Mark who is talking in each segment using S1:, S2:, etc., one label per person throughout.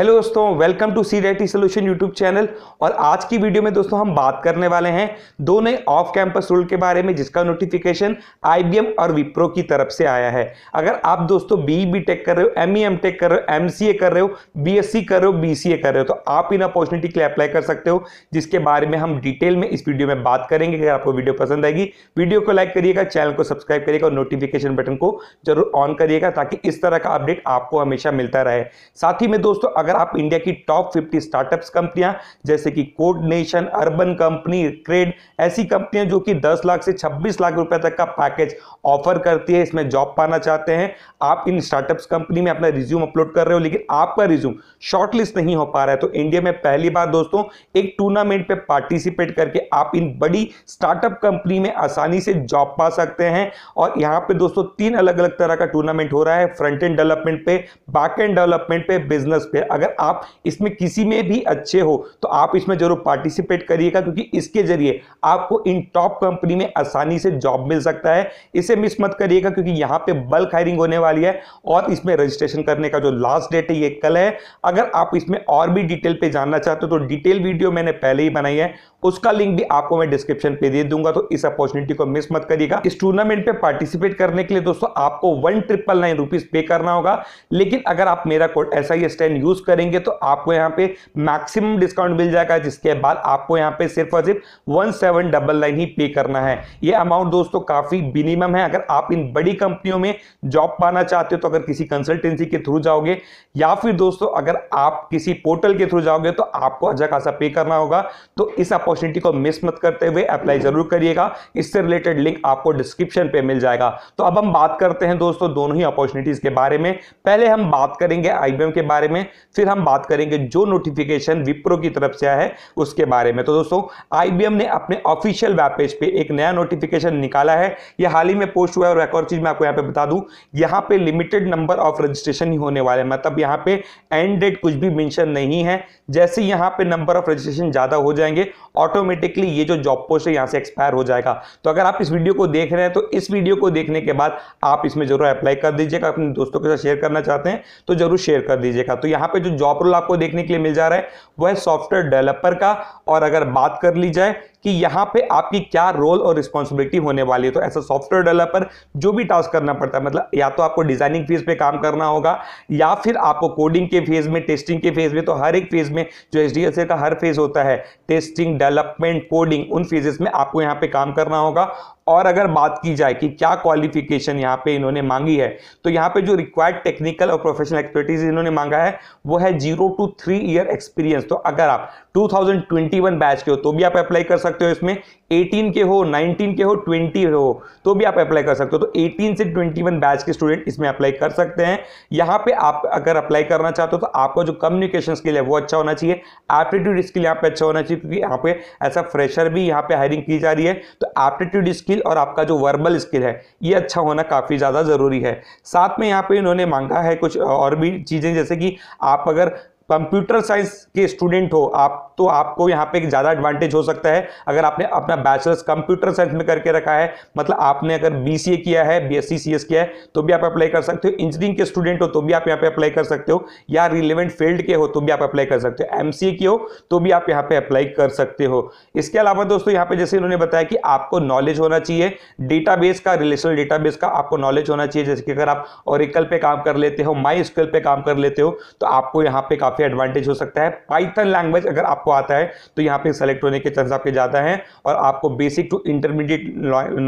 S1: hello दोस्तों welcome to सी रेटी solution YouTube channel और आज की वीडियो में दोस्तों हम बात करने वाले हैं दो नए ऑफ कैंपस रूल के बारे में जिसका नोटिफिकेशन आईबीएम और विप्रो की तरफ से आया है अगर आप दोस्तों बी बी टेक कर रहे हो एम ई एम टेक कर रहे हो एम सी ए कर रहे हो बी एस सी कर रहे हो बी सी ए कर रहे हो तो आप इन अपॉर्चुनिटी के लिए अप्लाई कर सकते हो जिसके बारे में हम डिटेल में इस वीडियो में बात करेंगे अगर आपको वीडियो पसंद आएगी वीडियो को लाइक करिएगा चैनल को सब्सक्राइब करिएगा और नोटिफिकेशन बटन को जरूर ऑन करिएगा ताकि इस तरह का अपडेट आपको हमेशा मिलता रहे साथ ही में दोस्तों अगर अगर आप इंडिया की टॉप फिफ्टी स्टार्टअप्स कंपनियां जैसे कि Code Nation Urban Company Cred ऐसी कंपनियां जो कि 10 लाख से 26 लाख रुपए तक का पैकेज ऑफर करती है इसमें जॉब पाना चाहते हैं आप इन स्टार्टअप्स कंपनी में अपना रिज्यूम अपलोड कर रहे हो लेकिन आपका रिज्यूम शॉर्टलिस्ट नहीं हो पा रहा है तो इंडिया में पहली बार दोस्तों एक टूर्नामेंट पे पार्टिसिपेट करके आप इन बड़ी स्टार्टअप कंपनी में आसानी से जॉब पा सकते हैं और यहाँ पे दोस्तों तीन अलग अलग तरह का टूर्नामेंट हो रहा है फ्रंट एंड डेवलपमेंट पे बैक एंड डेवलपमेंट पे बिजनेस पे अगर आप इसमें किसी में भी अच्छे हो तो आप इसमें जरूर पार्टिसिपेट करिएगा क्योंकि इसके जरिए आपको इन टॉप कंपनी में आसानी से जॉब मिल सकता है इसे मिस मत करिएगा क्योंकि यहाँ पे बल्क हायरिंग होने वाली है और इसमें रजिस्ट्रेशन करने का जो लास्ट डेट है ये कल है अगर आप इसमें और भी डिटेल पर जानना चाहते हो तो डिटेल वीडियो मैंने पहले ही बनाई है उसका लिंक भी आपको मैं डिस्क्रिप्शन पे दे दूंगा तो इस अपॉर्चुनिटी को मिस मत करिएगा इस टूर्नामेंट पे पार्टिसिपेट करने के लिए दोस्तों आपको वन ट्रिपल नाइन रुपीज पे करना होगा लेकिन अगर आप मेरा code S I S ten use use करेंगे तो आपको यहाँ पे मैक्सिमम डिस्काउंट मिल जाएगा जिसके बाद आपको यहाँ पे सिर्फ और सिर्फ वन सेवन डबल नाइन ही पे करना है ये अमाउंट दोस्तों काफी मिनिमम है अगर आप इन बड़ी कंपनियों में जॉब पाना चाहते हो तो अगर किसी कंसल्टेंसी के थ्रू जाओगे या फिर दोस्तों अगर आप किसी पोर्टल के थ्रू जाओगे तो आपको अच्छा खासा पे करना होगा तो इस अपॉर्चुनिटी को मिस मत करते हुए अप्लाई जरूर करिएगा इससे रिलेटेड लिंक आपको डिस्क्रिप्शन पे मिल जाएगा तो अब हम बात करते हैं दोस्तों दोनों ही अपॉर्चुनिटीज के बारे में पहले हम बात करेंगे आईबीएम के बारे में फिर हम बात करेंगे जो नोटिफिकेशन विप्रो की तरफ से आया है उसके बारे में तो दोस्तों आईबीएम ने अपने ऑफिशियल वेब पेज पे एक नया नोटिफिकेशन निकाला है यह हाल ही में पोस्ट हुआ है और एक और चीज़ मैं आपको यहाँ पे बता दूं यहाँ पे लिमिटेड नंबर ऑफ रजिस्ट्रेशन ही होने वाले हैं मतलब यहाँ पे एंड डेट कुछ भी मेंशन नहीं है जैसे यहाँ पे नंबर ऑफ रजिस्ट्रेशन ज़्यादा हो जाएंगे ऑटोमेटिकली ये जो जॉब पोस्ट है यहाँ से एक्सपायर हो जाएगा तो अगर आप इस वीडियो को देख रहे हैं तो इस वीडियो को देखने के बाद आप इसमें जरूर अप्लाई कर दीजिएगा अपने दोस्तों के साथ शेयर करना चाहते हैं तो जरूर शेयर कर दीजिएगा तो यहाँ पे जो जॉब रोल आपको देखने के लिए मिल जा रहा है वह सॉफ्टवेयर डेवलपर का और अगर बात कर ली जाए कि यहाँ पे आपकी क्या रोल और रिस्पॉन्सिबिलिटी होने वाली है तो ऐसा सॉफ्टवेयर डेवलपर जो भी टास्क करना पड़ता है मतलब या तो आपको डिजाइनिंग फेज पे काम करना होगा या फिर आपको कोडिंग के फेज में टेस्टिंग के फेज में तो हर एक फेज में जो एच का हर फेज होता है टेस्टिंग डेवलपमेंट कोडिंग उन फेजेस में आपको यहाँ पे काम करना होगा और अगर बात की जाए कि क्या क्वालिफिकेशन यहाँ पे इन्होंने मांगी है तो यहाँ पे जो रिक्वायर्ड टेक्निकल और प्रोफेशनल एक्सपर्टीज इन्होंने मांगा है वो है zero to three year experience तो अगर आप 2021 बैच के हो तो भी आप अप्लाई कर सकते हो इसमें 18 के हो 19 के हो 20 हो तो भी आप अप्लाई कर सकते हो तो 18 से 21 बैच के स्टूडेंट इसमें अप्लाई कर सकते हैं यहां पे आप अगर अप्लाई करना चाहते हो तो आपका जो कम्युनिकेशन स्किल है वो अच्छा होना चाहिए एप्टीट्यूड स्किल यहाँ पे अच्छा होना चाहिए क्योंकि यहाँ पे ऐसा फ्रेशर भी यहाँ पे हायरिंग की जा रही है तो एप्टीट्यूड स्किल और आपका जो वर्बल स्किल है ये अच्छा होना काफ़ी ज़्यादा ज़रूरी है साथ में यहाँ पे इन्होंने मांगा है कुछ और भी चीज़ें जैसे कि आप अगर कंप्यूटर साइंस के स्टूडेंट हो आप तो आपको यहाँ पे ज़्यादा एडवांटेज हो सकता है अगर आपने अपना बैचलर्स कंप्यूटर साइंस में करके रखा है मतलब आपने अगर बी किया है बी एस किया है तो भी आप अप्लाई कर सकते हो इंजीनियरिंग के स्टूडेंट हो तो भी आप यहाँ पे अप्लाई कर सकते हो या रिलेवेंट फील्ड के हो तो भी आप अप्लाई कर सकते हो एम के हो तो भी आप यहाँ पे अप्लाई कर सकते हो इसके अलावा दोस्तों यहाँ पर जैसे इन्होंने बताया कि आपको नॉलेज होना चाहिए डेटा का रिलेशनल डेटा का आपको नॉलेज होना चाहिए जैसे कि अगर आप और पे काम कर लेते हो माई स्किल पर काम कर लेते हो तो आपको यहाँ पे काफ़ी काफ़ी एडवांटेज हो सकता है पाइथन लैंग्वेज अगर आपको आता है तो यहाँ पे सेलेक्ट होने के चांस आपके ज़्यादा हैं और आपको बेसिक टू इंटरमीडिएट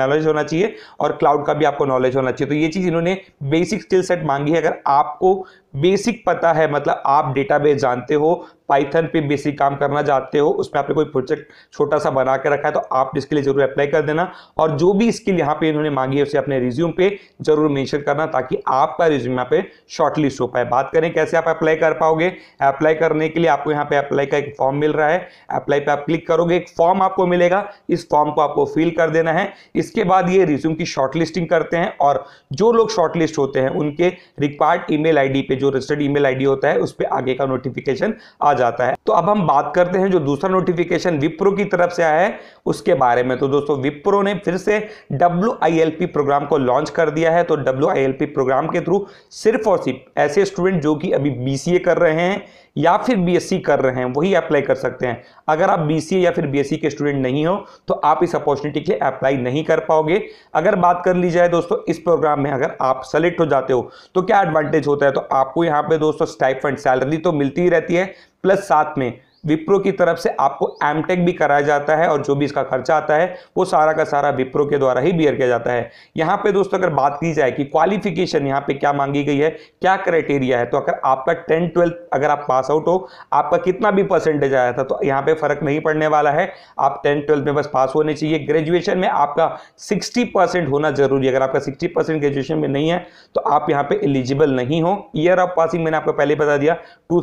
S1: नॉलेज होना चाहिए और क्लाउड का भी आपको नॉलेज होना चाहिए तो ये चीज़ इन्होंने बेसिक स्किल सेट मांगी है अगर आपको बेसिक पता है मतलब आप डेटाबेस जानते हो पाइथन पे बेसिक काम करना चाहते हो उसमें आपने कोई प्रोजेक्ट छोटा सा बना के रखा है तो आप इसके लिए जरूर अप्लाई कर देना और जो भी स्किल यहाँ पे इन्होंने मांगी है उसे अपने रिज्यूम पे जरूर मेंशन करना ताकि आपका रिज्यूम यहाँ पे शॉर्टलिस्ट हो पाए बात करें कैसे आप अप्लाई कर पाओगे अप्लाई करने के लिए आपको यहाँ पे अप्लाई का एक फॉर्म मिल रहा है अप्लाई पे आप क्लिक करोगे एक फॉर्म आपको मिलेगा इस फॉर्म को आपको फिल कर देना है इसके बाद ये रिज्यूम की शॉर्टलिस्टिंग करते हैं और जो लोग शॉर्टलिस्ट होते हैं उनके रिक्वायर्ड ईमेल आईडी पे जो रजिस्टर्ड ईमेल आईडी होता है उस पर आगे का नोटिफिकेशन आ जाता जाता है तो अब हम बात करते हैं जो दूसरा नोटिफिकेशन विप्रो की तरफ से आया है उसके बारे में तो दोस्तों विप्रो ने फिर से डब्ल्यू प्रोग्राम को लॉन्च कर दिया है तो डब्ल्यू प्रोग्राम के थ्रू सिर्फ और सिर्फ ऐसे स्टूडेंट जो कि अभी बी कर रहे हैं या फिर बीएससी कर रहे हैं वही अप्लाई कर सकते हैं अगर आप बीसीए या फिर बीएससी के स्टूडेंट नहीं हो तो आप इस अपॉर्चुनिटी के लिए अप्लाई नहीं कर पाओगे अगर बात कर ली जाए दोस्तों इस प्रोग्राम में अगर आप सेलेक्ट हो जाते हो तो क्या एडवांटेज होता है तो आपको यहाँ पे दोस्तों स्टाइफ एंड सैलरी तो मिलती ही रहती है प्लस साथ में विप्रो की तरफ से आपको एमटेक भी कराया जाता है और जो भी इसका खर्चा आता है वो सारा का सारा विप्रो के द्वारा ही बियर किया जाता है यहाँ पे दोस्तों अगर बात की जाए कि क्वालिफिकेशन यहाँ पे क्या मांगी गई है क्या क्राइटेरिया है तो अगर आपका टेंथ ट्वेल्थ अगर आप पास आउट हो आपका कितना भी परसेंटेज आया था तो यहाँ पे फर्क नहीं पड़ने वाला है आप टेंथ ट्वेल्थ में बस पास होने चाहिए ग्रेजुएशन में आपका सिक्सटी परसेंट होना जरूरी है अगर आपका सिक्सटी परसेंट ग्रेजुएशन में नहीं है तो आप यहाँ पे एलिजिबल नहीं हो ईयर ऑफ पासिंग मैंने आपको पहले बता दिया टू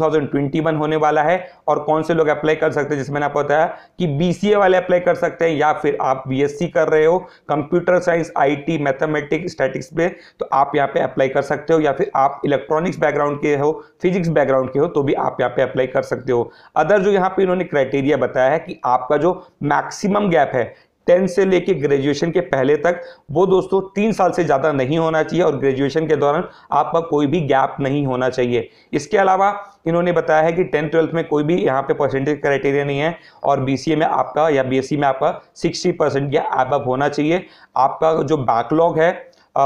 S1: होने वाला है और कौन से लोग अप्लाई कर सकते हैं जिसमें आपको बताया कि बी वाले अप्लाई कर सकते हैं या फिर आप बी कर रहे हो computer science IT mathematics statics पे तो आप यहाँ पे अप्लाई कर सकते हो या फिर आप इलेक्ट्रॉनिक्स बैकग्राउंड के हो फिजिक्स बैकग्राउंड के हो तो भी आप यहाँ पे अप्लाई कर सकते हो अदर जो यहाँ पे इन्होंने क्राइटेरिया बताया है कि आपका जो मैक्सिमम गैप है टेंथ से लेके ग्रेजुएशन के पहले तक वो दोस्तों तीन साल से ज़्यादा नहीं होना चाहिए और ग्रेजुएशन के दौरान आपका कोई भी गैप नहीं होना चाहिए इसके अलावा इन्होंने बताया है कि टेंथ ट्वेल्थ में कोई भी यहाँ पे परसेंटेज क्राइटेरिया नहीं है और बी में आपका या बी e में आपका सिक्सटी परसेंट या होना चाहिए आपका जो बैकलॉग है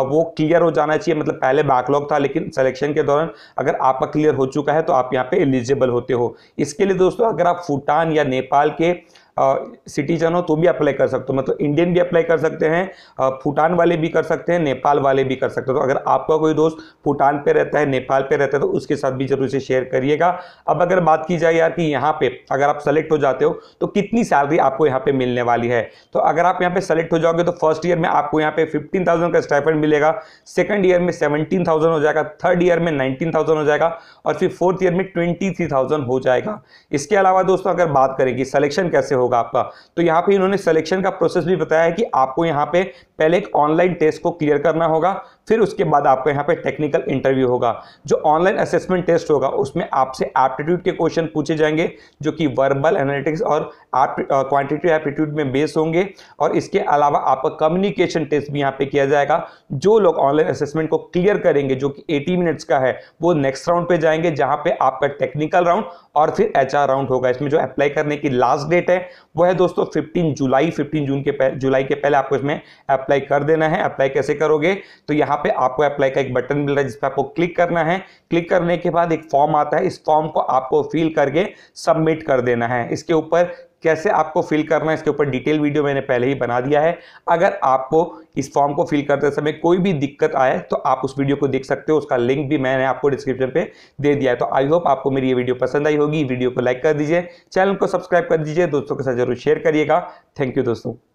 S1: वो क्लियर हो जाना चाहिए मतलब पहले बैकलॉग था लेकिन सिलेक्शन के दौरान अगर आपका क्लियर हो चुका है तो आप यहाँ पे एलिजिबल होते हो इसके लिए दोस्तों अगर आप भूटान या नेपाल के सिटीजन हो तो भी अप्लाई कर सकते हो मतलब इंडियन भी अप्लाई कर सकते हैं भूटान वाले भी कर सकते हैं नेपाल वाले भी कर सकते हो तो अगर आपका कोई दोस्त भूटान पे रहता है नेपाल पे रहता है तो उसके साथ भी जरूर इसे शेयर करिएगा अब अगर बात की जाए यार कि यहाँ पे अगर आप सेलेक्ट हो जाते हो तो कितनी सैलरी आपको यहाँ पे मिलने वाली है तो अगर आप यहाँ पे सेलेक्ट हो जाओगे तो फर्स्ट ईयर में आपको यहाँ पे फिफ्टीन थाउजेंड का स्टाइफेंड मिलेगा सेकेंड ईयर में सेवनटीन थाउजेंड हो जाएगा थर्ड ईयर में नाइनटीन थाउजेंड हो जाएगा और फिर फोर्थ ईयर में ट्वेंटी थ्री थाउजेंड हो जाएगा इसके अलावा दोस्तों अगर बात करें कि सलेक्शन कैसे हो होगा आपका तो यहाँ पे इन्होंने सिलेक्शन का प्रोसेस भी बताया है कि आपको यहाँ पे पहले एक ऑनलाइन टेस्ट को क्लियर करना होगा फिर उसके बाद आपका यहाँ पे टेक्निकल इंटरव्यू होगा जो ऑनलाइन असेसमेंट टेस्ट होगा उसमें आपसे एप्टीट्यूड के क्वेश्चन पूछे जाएंगे जो कि वर्बल एनालिटिक्स और क्वांटिटी एप्टीट्यूड में बेस होंगे और इसके अलावा आपका कम्युनिकेशन टेस्ट भी यहाँ पे किया जाएगा जो लोग ऑनलाइन असेसमेंट को क्लियर करेंगे जो कि एटी मिनट्स का है वो नेक्स्ट राउंड पे जाएंगे जहाँ पे आपका टेक्निकल राउंड और फिर एच राउंड होगा इसमें जो अप्लाई करने की लास्ट डेट है वह है दोस्तों फिफ्टीन जुलाई फिफ्टीन जून के जुलाई के पहले आपको इसमें अप्लाई कर देना है अप्लाई कैसे करोगे तो यहाँ यहाँ पे आपको अप्लाई का एक बटन मिल रहा है जिसपे आपको क्लिक करना है क्लिक करने के बाद एक फॉर्म आता है इस फॉर्म को आपको फिल करके सबमिट कर देना है इसके ऊपर कैसे आपको फिल करना है इसके ऊपर डिटेल वीडियो मैंने पहले ही बना दिया है अगर आपको इस फॉर्म को फिल करते समय कोई भी दिक्कत आए तो आप उस वीडियो को देख सकते हो उसका लिंक भी मैंने आपको डिस्क्रिप्शन पे दे दिया है तो आई होप आपको मेरी ये वीडियो पसंद आई होगी वीडियो को लाइक कर दीजिए चैनल को सब्सक्राइब कर दीजिए दोस्तों के साथ जरूर शेयर करिएगा थैंक यू दोस्तों